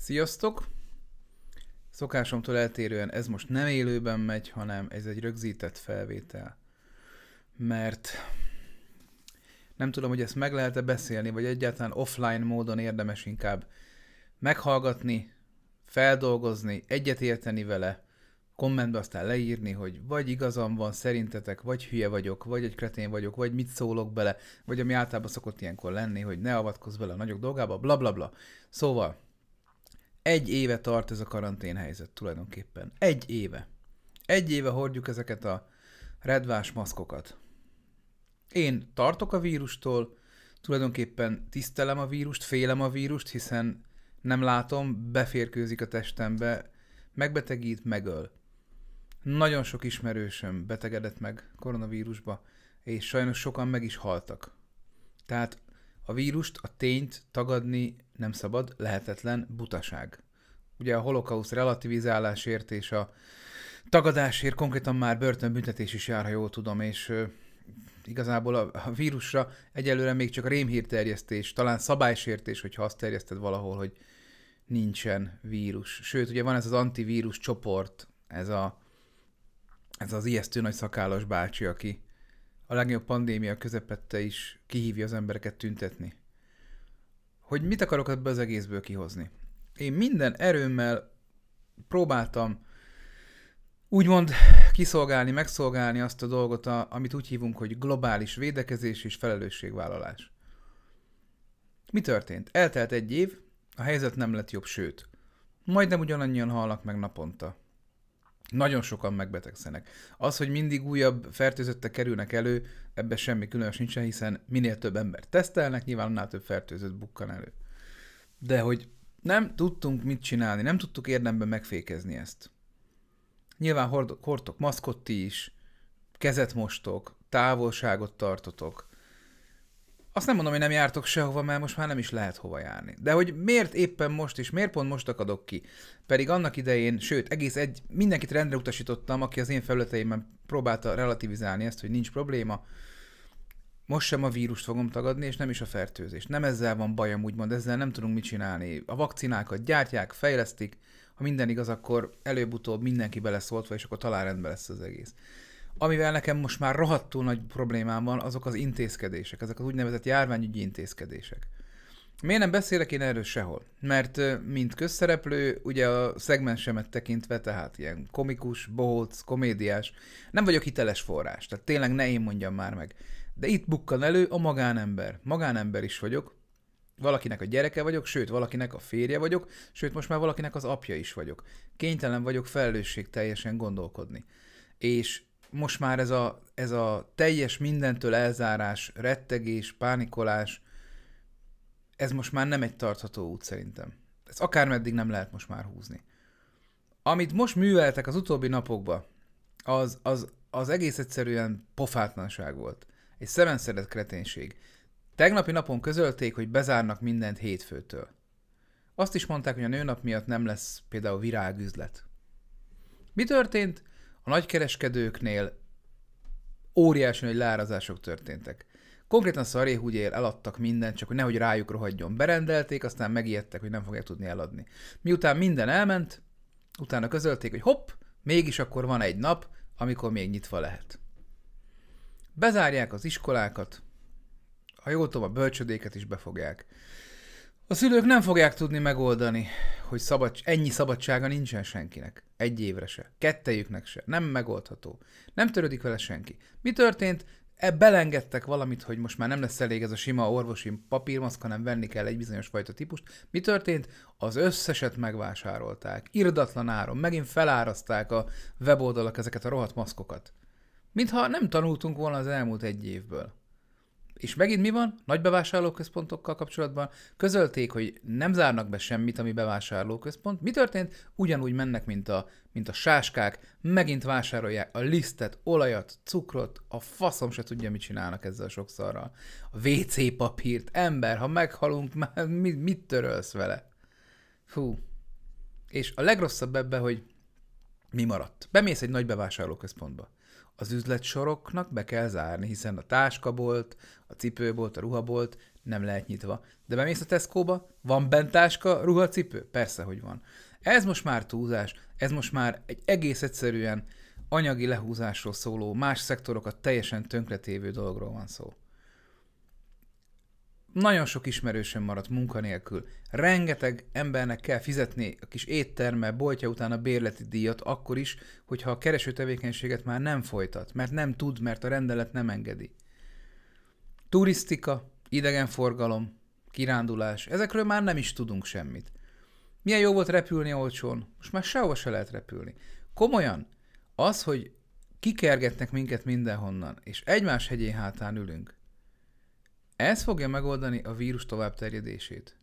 Sziasztok! Szokásomtól eltérően ez most nem élőben megy, hanem ez egy rögzített felvétel. Mert nem tudom, hogy ezt meg lehet-e beszélni, vagy egyáltalán offline módon érdemes inkább meghallgatni, feldolgozni, egyetérteni vele, kommentbe aztán leírni, hogy vagy igazam van szerintetek, vagy hülye vagyok, vagy egy kretén vagyok, vagy mit szólok bele, vagy ami általában szokott ilyenkor lenni, hogy ne avatkozz bele a nagyok dolgába, bla bla bla. Szóval, egy éve tart ez a karantén helyzet tulajdonképpen. Egy éve. Egy éve hordjuk ezeket a redvás maszkokat. Én tartok a vírustól, tulajdonképpen tisztelem a vírust, félem a vírust, hiszen nem látom, beférkőzik a testembe, megbetegít, megöl. Nagyon sok ismerősöm betegedett meg koronavírusba, és sajnos sokan meg is haltak. Tehát a vírust, a tényt tagadni nem szabad, lehetetlen butaság. Ugye a holokausz relativizálásért és a tagadásért konkrétan már börtönbüntetés is jár, ha jól tudom, és igazából a, vírusra egyelőre még csak rémhírterjesztés, talán szabálysértés, hogyha azt terjeszted valahol, hogy nincsen vírus. Sőt, ugye van ez az antivírus csoport, ez, a, ez az ijesztő nagy szakállas bácsi, aki a legnagyobb pandémia közepette is kihívja az embereket tüntetni hogy mit akarok ebből az egészből kihozni. Én minden erőmmel próbáltam úgymond kiszolgálni, megszolgálni azt a dolgot, amit úgy hívunk, hogy globális védekezés és felelősségvállalás. Mi történt? Eltelt egy év, a helyzet nem lett jobb, sőt, majdnem ugyanannyian halnak meg naponta. Nagyon sokan megbetegszenek. Az, hogy mindig újabb fertőzöttek kerülnek elő, ebbe semmi különös nincsen, hiszen minél több ember tesztelnek, nyilván annál több fertőzött bukkan elő. De hogy nem tudtunk mit csinálni, nem tudtuk érdemben megfékezni ezt. Nyilván hordok, hordtok maszkot ti is, kezet mostok, távolságot tartotok, azt nem mondom, hogy nem jártok sehova, mert most már nem is lehet hova járni. De hogy miért éppen most és miért pont most akadok ki? Pedig annak idején, sőt, egész egy, mindenkit rendre utasítottam, aki az én felületeimben próbálta relativizálni ezt, hogy nincs probléma. Most sem a vírust fogom tagadni, és nem is a fertőzést. Nem ezzel van bajom, úgymond, ezzel nem tudunk mit csinálni. A vakcinákat gyártják, fejlesztik, ha minden igaz, akkor előbb-utóbb mindenki beleszóltva, és akkor talán rendben lesz az egész. Amivel nekem most már rohadtul nagy problémám van, azok az intézkedések, ezek az úgynevezett járványügyi intézkedések. Miért nem beszélek én erről sehol? Mert mint közszereplő, ugye a szegmensemet tekintve, tehát ilyen komikus, bohóc, komédiás, nem vagyok hiteles forrás, tehát tényleg ne én mondjam már meg. De itt bukkan elő a magánember. Magánember is vagyok, valakinek a gyereke vagyok, sőt, valakinek a férje vagyok, sőt, most már valakinek az apja is vagyok. Kénytelen vagyok felelősség teljesen gondolkodni. És most már ez a, ez a teljes mindentől elzárás, rettegés, pánikolás, ez most már nem egy tartható út szerintem. Ez akármeddig nem lehet most már húzni. Amit most műveltek az utóbbi napokban, az, az, az egész egyszerűen pofátlanság volt. Egy szemenszeret kreténség. Tegnapi napon közölték, hogy bezárnak mindent hétfőtől. Azt is mondták, hogy a nőnap miatt nem lesz például virágüzlet. Mi történt? a nagykereskedőknél óriási nagy leárazások történtek. Konkrétan szaréhúgyél eladtak mindent, csak hogy nehogy rájuk rohadjon. Berendelték, aztán megijedtek, hogy nem fogják tudni eladni. Miután minden elment, utána közölték, hogy hopp, mégis akkor van egy nap, amikor még nyitva lehet. Bezárják az iskolákat, ha jól tudom, a bölcsödéket is befogják. A szülők nem fogják tudni megoldani, hogy szabad, ennyi szabadsága nincsen senkinek. Egy évre se. Kettejüknek se. Nem megoldható. Nem törődik vele senki. Mi történt? E, belengedtek valamit, hogy most már nem lesz elég ez a sima orvosi papírmaszka, hanem venni kell egy bizonyos fajta típust. Mi történt? Az összeset megvásárolták. Irdatlan áron. Megint felárazták a weboldalak ezeket a rohadt maszkokat. Mintha nem tanultunk volna az elmúlt egy évből. És megint mi van? Nagy bevásárlóközpontokkal kapcsolatban közölték, hogy nem zárnak be semmit, ami bevásárlóközpont. Mi történt? Ugyanúgy mennek, mint a, mint a sáskák, megint vásárolják a lisztet, olajat, cukrot, a faszom se tudja, mit csinálnak ezzel sokszorral. A WC papírt, ember, ha meghalunk, mit, mit törölsz vele? Fú. És a legrosszabb ebbe, hogy mi maradt? Bemész egy nagy bevásárlóközpontba az üzletsoroknak be kell zárni, hiszen a táskabolt, a cipőbolt, a ruhabolt nem lehet nyitva. De bemész a Tesco-ba, van bent táska, ruha, cipő? Persze, hogy van. Ez most már túlzás, ez most már egy egész egyszerűen anyagi lehúzásról szóló, más szektorokat teljesen tönkretévő dologról van szó. Nagyon sok ismerősöm maradt munkanélkül. Rengeteg embernek kell fizetni a kis étterme, boltja után a bérleti díjat, akkor is, hogyha a kereső tevékenységet már nem folytat, mert nem tud, mert a rendelet nem engedi. Turisztika, idegenforgalom, kirándulás, ezekről már nem is tudunk semmit. Milyen jó volt repülni olcsón, most már sehova se lehet repülni. Komolyan, az, hogy kikergetnek minket mindenhonnan, és egymás hegyén hátán ülünk, ez fogja megoldani a vírus továbbterjedését.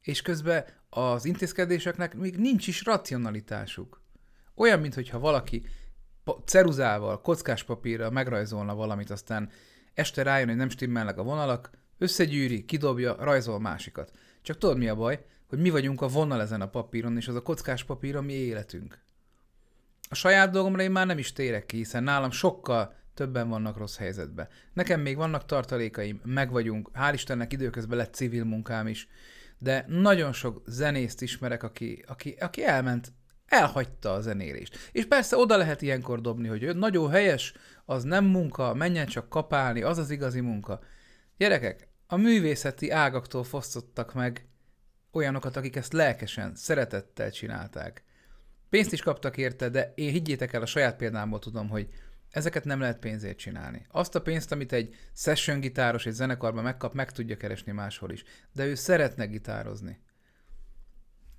És közben az intézkedéseknek még nincs is racionalitásuk. Olyan, mintha valaki ceruzával, kockáspapírral megrajzolna valamit, aztán este rájön, hogy nem stimmelnek a vonalak, összegyűri, kidobja, rajzol másikat. Csak tudod mi a baj? Hogy mi vagyunk a vonal ezen a papíron, és az a kockás papír a mi életünk. A saját dolgomra én már nem is térek ki, hiszen nálam sokkal többen vannak rossz helyzetben. Nekem még vannak tartalékaim, meg vagyunk, hál' Istennek időközben lett civil munkám is, de nagyon sok zenészt ismerek, aki, aki, aki elment, elhagyta a zenélést. És persze oda lehet ilyenkor dobni, hogy nagyon helyes, az nem munka, menjen csak kapálni, az az igazi munka. Gyerekek, a művészeti ágaktól fosztottak meg olyanokat, akik ezt lelkesen, szeretettel csinálták. Pénzt is kaptak érte, de én higgyétek el, a saját példámból tudom, hogy Ezeket nem lehet pénzért csinálni. Azt a pénzt, amit egy session gitáros egy zenekarban megkap, meg tudja keresni máshol is. De ő szeretne gitározni.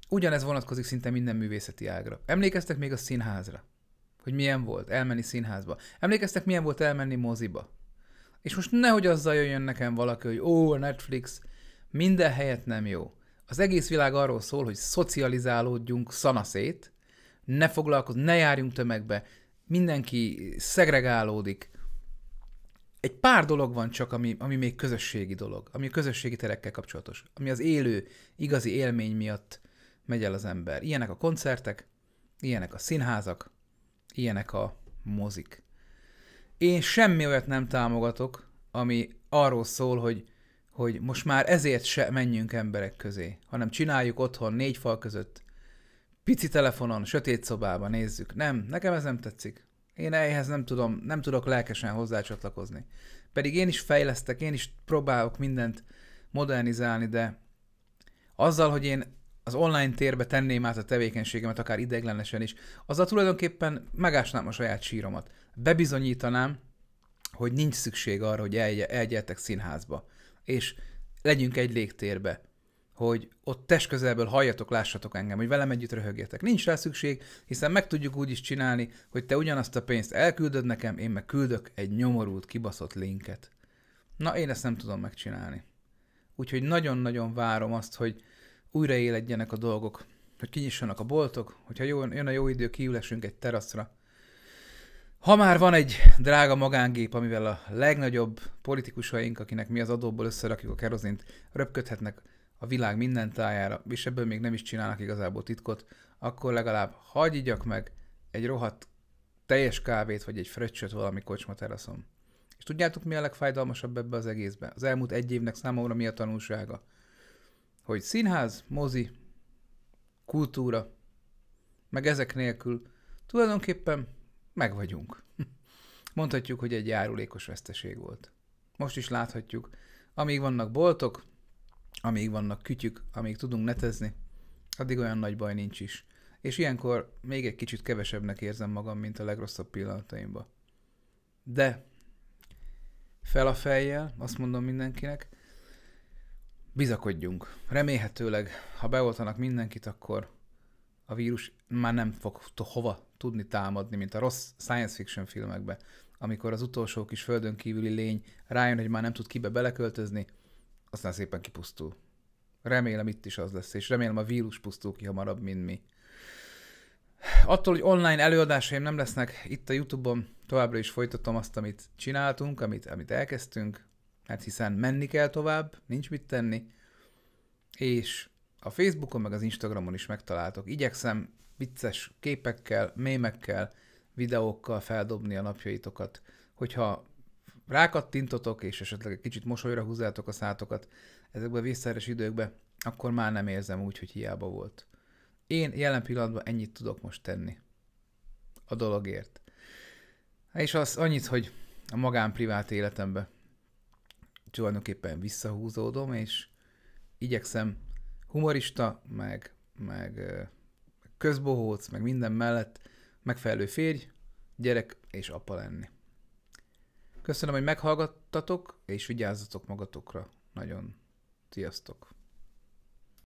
Ugyanez vonatkozik szinte minden művészeti ágra. Emlékeztek még a színházra? Hogy milyen volt elmenni színházba? Emlékeztek, milyen volt elmenni moziba? És most nehogy azzal jöjjön nekem valaki, hogy ó, Netflix, minden helyet nem jó. Az egész világ arról szól, hogy szocializálódjunk szanaszét, ne foglalkozz, ne járjunk tömegbe, mindenki szegregálódik. Egy pár dolog van csak, ami, ami még közösségi dolog, ami a közösségi terekkel kapcsolatos, ami az élő, igazi élmény miatt megy el az ember. Ilyenek a koncertek, ilyenek a színházak, ilyenek a mozik. Én semmi olyat nem támogatok, ami arról szól, hogy, hogy most már ezért se menjünk emberek közé, hanem csináljuk otthon négy fal között, Pici telefonon, sötét szobában nézzük. Nem, nekem ez nem tetszik. Én ehhez nem tudom, nem tudok lelkesen hozzácsatlakozni. Pedig én is fejlesztek, én is próbálok mindent modernizálni, de azzal, hogy én az online térbe tenném át a tevékenységemet, akár ideiglenesen is, azzal tulajdonképpen megásnám a saját síromat. Bebizonyítanám, hogy nincs szükség arra, hogy elj- elgyertek színházba, és legyünk egy légtérbe hogy ott test közelből halljatok, lássatok engem, hogy velem együtt röhögjetek. Nincs rá szükség, hiszen meg tudjuk úgy is csinálni, hogy te ugyanazt a pénzt elküldöd nekem, én meg küldök egy nyomorult, kibaszott linket. Na, én ezt nem tudom megcsinálni. Úgyhogy nagyon-nagyon várom azt, hogy újraéledjenek a dolgok, hogy kinyissanak a boltok, hogyha jó, jön a jó idő, kiülesünk egy teraszra. Ha már van egy drága magángép, amivel a legnagyobb politikusaink, akinek mi az adóból összerakjuk a kerozint, röpködhetnek a világ minden tájára, és ebből még nem is csinálnak igazából titkot, akkor legalább hagyjak meg egy rohadt teljes kávét, vagy egy fröccsöt valami kocsma teraszon. És tudjátok, mi a legfájdalmasabb ebbe az egészbe? Az elmúlt egy évnek számomra mi a tanulsága? Hogy színház, mozi, kultúra, meg ezek nélkül tulajdonképpen meg vagyunk. Mondhatjuk, hogy egy járulékos veszteség volt. Most is láthatjuk, amíg vannak boltok, amíg vannak kütyük, amíg tudunk netezni, addig olyan nagy baj nincs is. És ilyenkor még egy kicsit kevesebbnek érzem magam, mint a legrosszabb pillanataimba. De fel a fejjel, azt mondom mindenkinek, bizakodjunk. Remélhetőleg, ha beoltanak mindenkit, akkor a vírus már nem fog hova tudni támadni, mint a rossz science fiction filmekben, amikor az utolsó kis földön kívüli lény rájön, hogy már nem tud kibe beleköltözni, aztán szépen kipusztul. Remélem itt is az lesz, és remélem a vírus pusztul ki hamarabb, mint mi. Attól, hogy online előadásaim nem lesznek itt a Youtube-on, továbbra is folytatom azt, amit csináltunk, amit, amit elkezdtünk, hát hiszen menni kell tovább, nincs mit tenni, és a Facebookon meg az Instagramon is megtaláltok. Igyekszem vicces képekkel, mémekkel, videókkal feldobni a napjaitokat. Hogyha rákattintotok, és esetleg egy kicsit mosolyra húzzátok a szátokat ezekbe a vészszeres időkbe, akkor már nem érzem úgy, hogy hiába volt. Én jelen pillanatban ennyit tudok most tenni. A dologért. És az annyit, hogy a magánprivát életembe tulajdonképpen visszahúzódom, és igyekszem humorista, meg, meg közbohóc, meg minden mellett megfelelő férj, gyerek és apa lenni. Köszönöm, hogy meghallgattatok, és vigyázzatok magatokra. Nagyon. Sziasztok!